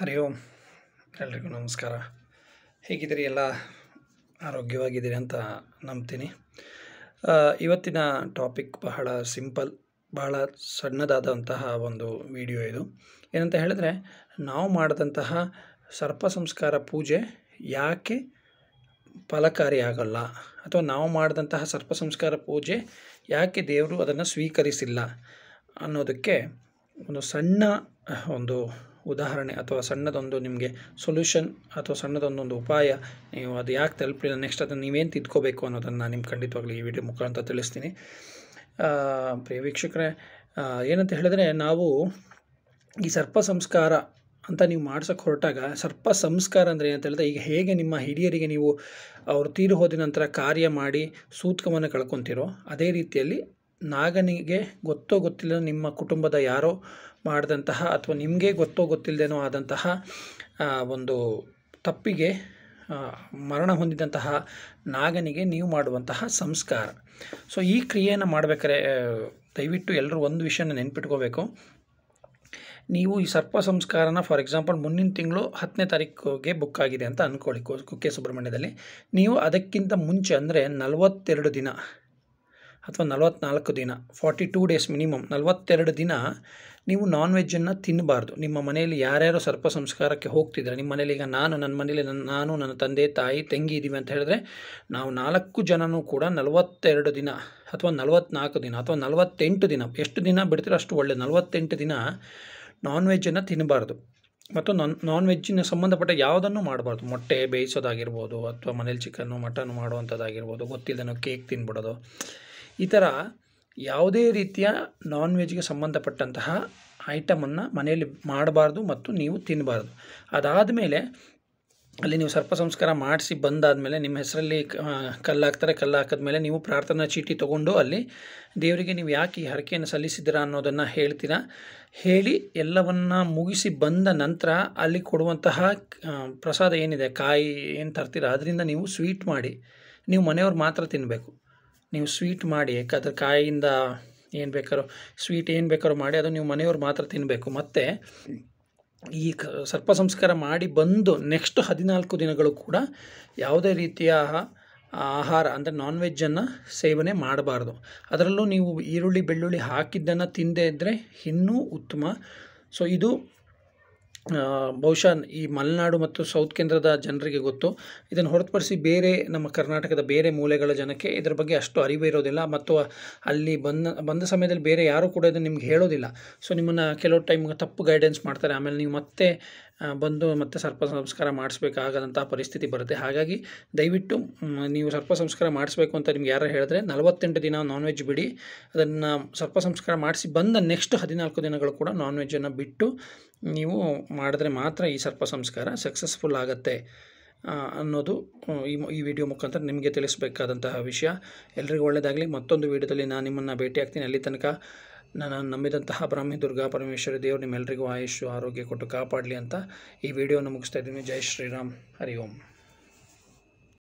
ಹರಿ ಓಂ ಎಲ್ರಿಗೂ ನಮಸ್ಕಾರ ಹೇಗಿದ್ದೀರಿ ಎಲ್ಲ ಆರೋಗ್ಯವಾಗಿದ್ದೀರಿ ಅಂತ ನಂಬ್ತೀನಿ ಇವತ್ತಿನ ಟಾಪಿಕ್ ಬಹಳ ಸಿಂಪಲ್ ಬಹಳ ಸಣ್ಣದಾದಂತಹ ಒಂದು ವಿಡಿಯೋ ಇದು ಏನಂತ ಹೇಳಿದ್ರೆ ನಾವು ಮಾಡಿದಂತಹ ಸರ್ಪ ಸಂಸ್ಕಾರ ಪೂಜೆ ಯಾಕೆ ಫಲಕಾರಿಯಾಗಲ್ಲ ಅಥವಾ ನಾವು ಮಾಡಿದಂತಹ ಸರ್ಪ ಸಂಸ್ಕಾರ ಪೂಜೆ ಯಾಕೆ ದೇವರು ಅದನ್ನು ಸ್ವೀಕರಿಸಿಲ್ಲ ಅನ್ನೋದಕ್ಕೆ ಒಂದು ಸಣ್ಣ ಒಂದು ಉದಾಹರಣೆ ಅಥವಾ ಸಣ್ಣದೊಂದು ನಿಮಗೆ ಸೊಲ್ಯೂಷನ್ ಅಥವಾ ಸಣ್ಣದೊಂದೊಂದು ಉಪಾಯ ನೀವು ಅದು ಯಾಕೆ ತಲುಪಲಿಲ್ಲ ನೆಕ್ಸ್ಟ್ ಅದನ್ನು ನೀವೇನು ತಿದ್ಕೋಬೇಕು ಅನ್ನೋದನ್ನು ನಾನು ನಿಮ್ಗೆ ಖಂಡಿತವಾಗ್ಲೂ ಈ ವಿಡಿಯೋ ಮುಖಾಂತರ ತಿಳಿಸ್ತೀನಿ ಪ್ರಿಯ ವೀಕ್ಷಕರೇ ಏನಂತ ಹೇಳಿದ್ರೆ ನಾವು ಈ ಸರ್ಪ ಸಂಸ್ಕಾರ ಅಂತ ನೀವು ಮಾಡ್ಸೋಕ್ಕೆ ಹೊರಟಾಗ ಸರ್ಪ ಸಂಸ್ಕಾರ ಅಂದರೆ ಏನಂತ ಹೇಳಿದ್ರೆ ಈಗ ಹೇಗೆ ನಿಮ್ಮ ಹಿರಿಯರಿಗೆ ನೀವು ಅವರು ತೀರು ಹೋದ ನಂತರ ಕಾರ್ಯ ಮಾಡಿ ಸೂತ್ಕವನ್ನು ಕಳ್ಕೊತಿರೋ ಅದೇ ರೀತಿಯಲ್ಲಿ ನಾಗನಿಗೆ ಗೊತ್ತೋ ಗೊತ್ತಿಲ್ಲ ನಿಮ್ಮ ಕುಟುಂಬದ ಯಾರೋ ಮಾಡಿದಂತಹ ಅಥವಾ ನಿಮಗೆ ಗೊತ್ತೋ ಗೊತ್ತಿಲ್ಲದೇನೋ ಆದಂತಹ ಒಂದು ತಪ್ಪಿಗೆ ಮರಣ ಹೊಂದಿದಂತಹ ನಾಗನಿಗೆ ನೀವು ಮಾಡುವಂತಹ ಸಂಸ್ಕಾರ ಸೊ ಈ ಕ್ರಿಯೆಯನ್ನು ಮಾಡಬೇಕಾದ್ರೆ ದಯವಿಟ್ಟು ಎಲ್ಲರೂ ಒಂದು ವಿಷಯನ ನೆನ್ಪಿಟ್ಕೋಬೇಕು ನೀವು ಈ ಸರ್ಪ ಸಂಸ್ಕಾರನ ಫಾರ್ ಎಕ್ಸಾಂಪಲ್ ಮುಂದಿನ ತಿಂಗಳು ಹತ್ತನೇ ತಾರೀಕಿಗೆ ಬುಕ್ ಆಗಿದೆ ಅಂತ ಅಂದ್ಕೊಳ್ಳಿ ಕುಕ್ಕೆ ಸುಬ್ರಹ್ಮಣ್ಯದಲ್ಲಿ ನೀವು ಅದಕ್ಕಿಂತ ಮುಂಚೆ ಅಂದರೆ ನಲವತ್ತೆರಡು ದಿನ ಅಥವಾ ನಲವತ್ತ್ನಾಲ್ಕು ದಿನ ಫಾರ್ಟಿ ಟೂ ಡೇಸ್ ಮಿನಿಮಮ್ ನಲವತ್ತೆರಡು ದಿನ ನೀವು ನಾನ್ ವೆಜ್ಜನ್ನು ತಿನ್ನಬಾರ್ದು ನಿಮ್ಮ ಮನೆಯಲ್ಲಿ ಯಾರ್ಯಾರು ಸರ್ಪ ಸಂಸ್ಕಾರಕ್ಕೆ ಹೋಗ್ತಿದ್ರೆ ನಿಮ್ಮ ಮನೇಲಿ ಈಗ ನಾನು ನನ್ನ ಮನೇಲಿ ನನ್ನ ನಾನು ನನ್ನ ತಂದೆ ತಾಯಿ ತಂಗಿ ಇದ್ದೀವಿ ಅಂತ ಹೇಳಿದ್ರೆ ನಾವು ನಾಲ್ಕು ಜನನೂ ಕೂಡ ನಲವತ್ತೆರಡು ದಿನ ಅಥವಾ ನಲವತ್ತ್ನಾಲ್ಕು ದಿನ ಅಥವಾ ನಲವತ್ತೆಂಟು ದಿನ ಎಷ್ಟು ದಿನ ಬಿಡ್ತೀರೋ ಅಷ್ಟು ಒಳ್ಳೆ ನಲವತ್ತೆಂಟು ದಿನ ನಾನ್ ವೆಜ್ಜನ್ನು ತಿನ್ನಬಾರ್ದು ಮತ್ತು ನಾನ್ ನಾನ್ ವೆಜ್ಜಿನ ಸಂಬಂಧಪಟ್ಟ ಯಾವುದನ್ನು ಮಾಡಬಾರ್ದು ಮೊಟ್ಟೆ ಬೇಯಿಸೋದಾಗಿರ್ಬೋದು ಅಥವಾ ಮನೇಲಿ ಚಿಕನ್ನು ಮಟನ್ ಮಾಡುವಂಥದ್ದಾಗಿರ್ಬೋದು ಗೊತ್ತಿಲ್ಲದನ್ನು ಕೇಕ್ ತಿನ್ಬಿಡೋದು ಈ ಥರ ಯಾವುದೇ ರೀತಿಯ ನಾನ್ ವೆಜ್ಗೆ ಸಂಬಂಧಪಟ್ಟಂತಹ ಐಟಮನ್ನು ಮನೆಯಲ್ಲಿ ಮಾಡಬಾರ್ದು ಮತ್ತು ನೀವು ತಿನ್ನಬಾರ್ದು ಅದಾದ ಮೇಲೆ ಅಲ್ಲಿ ನೀವು ಸರ್ಪ ಸಂಸ್ಕಾರ ಮಾಡಿಸಿ ಮೇಲೆ ನಿಮ್ಮ ಹೆಸರಲ್ಲಿ ಕಲ್ಲಾಕ್ತಾರೆ ಕಲ್ಲು ಹಾಕಿದ್ಮೇಲೆ ನೀವು ಪ್ರಾರ್ಥನಾ ಚೀಟಿ ತೊಗೊಂಡು ಅಲ್ಲಿ ದೇವರಿಗೆ ನೀವು ಯಾಕೆ ಈ ಹರಕೆಯನ್ನು ಸಲ್ಲಿಸಿದ್ದೀರಾ ಅನ್ನೋದನ್ನು ಹೇಳ್ತೀರಾ ಹೇಳಿ ಎಲ್ಲವನ್ನು ಮುಗಿಸಿ ಬಂದ ನಂತರ ಅಲ್ಲಿ ಕೊಡುವಂತಹ ಪ್ರಸಾದ ಏನಿದೆ ಕಾಯಿ ಏನು ತರ್ತೀರ ಅದರಿಂದ ನೀವು ಸ್ವೀಟ್ ಮಾಡಿ ನೀವು ಮನೆಯವ್ರು ಮಾತ್ರ ತಿನ್ನಬೇಕು ನೀವು ಸ್ವೀಟ್ ಮಾಡಿ ಯಾಕಂದ್ರೆ ಕಾಯಿಯಿಂದ ಏನು ಬೇಕಾದ್ರೂ ಸ್ವೀಟ್ ಏನು ಬೇಕಾದ್ರೂ ಮಾಡಿ ಅದು ನೀವು ಮನೆಯವ್ರು ಮಾತ್ರ ತಿನ್ನಬೇಕು ಮತ್ತು ಈ ಸರ್ಪ ಸಂಸ್ಕಾರ ಮಾಡಿ ಬಂದು ನೆಕ್ಸ್ಟ್ ಹದಿನಾಲ್ಕು ದಿನಗಳು ಕೂಡ ಯಾವುದೇ ರೀತಿಯ ಆಹಾರ ಅಂದರೆ ನಾನ್ ವೆಜ್ಜನ್ನು ಸೇವನೆ ಮಾಡಬಾರ್ದು ಅದರಲ್ಲೂ ನೀವು ಈರುಳ್ಳಿ ಬೆಳ್ಳುಳ್ಳಿ ಹಾಕಿದ್ದನ್ನು ತಿಂದೇ ಇದ್ದರೆ ಇನ್ನೂ ಉತ್ತಮ ಸೊ ಇದು ಬಹುಶಃ ಈ ಮಲೆನಾಡು ಮತ್ತು ಸೌತ್ ಕೇಂದ್ರದ ಜನರಿಗೆ ಗೊತ್ತು ಇದನ್ನು ಹೊರತುಪಡಿಸಿ ಬೇರೆ ನಮ್ಮ ಕರ್ನಾಟಕದ ಬೇರೆ ಮೂಲೆಗಳ ಜನಕ್ಕೆ ಇದರ ಬಗ್ಗೆ ಅಷ್ಟು ಅರಿವು ಇರೋದಿಲ್ಲ ಮತ್ತು ಅಲ್ಲಿ ಬಂದ ಬಂದ ಸಮಯದಲ್ಲಿ ಬೇರೆ ಯಾರೂ ಕೂಡ ಇದನ್ನು ನಿಮ್ಗೆ ಹೇಳೋದಿಲ್ಲ ಸೊ ನಿಮ್ಮನ್ನು ಕೆಲವು ಟೈಮ್ ತಪ್ಪು ಗೈಡೆನ್ಸ್ ಮಾಡ್ತಾರೆ ಆಮೇಲೆ ನೀವು ಮತ್ತೆ ಬಂದು ಮತ್ತೆ ಸರ್ಪ ಸಂಸ್ಕಾರ ಮಾಡಿಸ್ಬೇಕಾಗದಂಥ ಪರಿಸ್ಥಿತಿ ಬರುತ್ತೆ ಹಾಗಾಗಿ ದಯವಿಟ್ಟು ನೀವು ಸರ್ಪ ಸಂಸ್ಕಾರ ಮಾಡಿಸ್ಬೇಕು ಅಂತ ನಿಮ್ಗೆ ಯಾರು ಹೇಳಿದ್ರೆ ನಲವತ್ತೆಂಟು ದಿನ ನಾನ್ ವೆಜ್ ಬಿಡಿ ಅದನ್ನು ಸರ್ಪ ಸಂಸ್ಕಾರ ಮಾಡಿಸಿ ಬಂದ ನೆಕ್ಸ್ಟ್ ಹದಿನಾಲ್ಕು ದಿನಗಳು ಕೂಡ ನಾನ್ ವೆಜ್ಜನ್ನು ಬಿಟ್ಟು ನೀವು ಮಾಡಿದ್ರೆ ಮಾತ್ರ ಈ ಸರ್ಪ ಸಂಸ್ಕಾರ ಸಕ್ಸಸ್ಫುಲ್ ಆಗುತ್ತೆ ಅನ್ನೋದು ಈ ಈ ವಿಡಿಯೋ ಮುಖಾಂತರ ನಿಮಗೆ ತಿಳಿಸಬೇಕಾದಂತಹ ವಿಷಯ ಎಲ್ರಿಗೂ ಒಳ್ಳೆಯದಾಗಲಿ ಮತ್ತೊಂದು ವಿಡಿಯೋದಲ್ಲಿ ನಾನು ನಿಮ್ಮನ್ನು ಭೇಟಿಯಾಗ್ತೀನಿ ಅಲ್ಲಿ ತನಕ ನಾನು ನಂಬಿದಂತಹ ಬ್ರಾಹ್ಮಿ ದುರ್ಗಾ ಪರಮೇಶ್ವರಿ ದೇವರು ನಿಮ್ಮೆಲ್ಲರಿಗೂ ಆಯುಷ್ ಆರೋಗ್ಯ ಕೊಟ್ಟು ಕಾಪಾಡಲಿ ಅಂತ ಈ ವಿಡಿಯೋನ ಮುಗಿಸ್ತಾ ಇದ್ದೀನಿ ಜೈ ಶ್ರೀರಾಮ್ ಹರಿ ಓಂ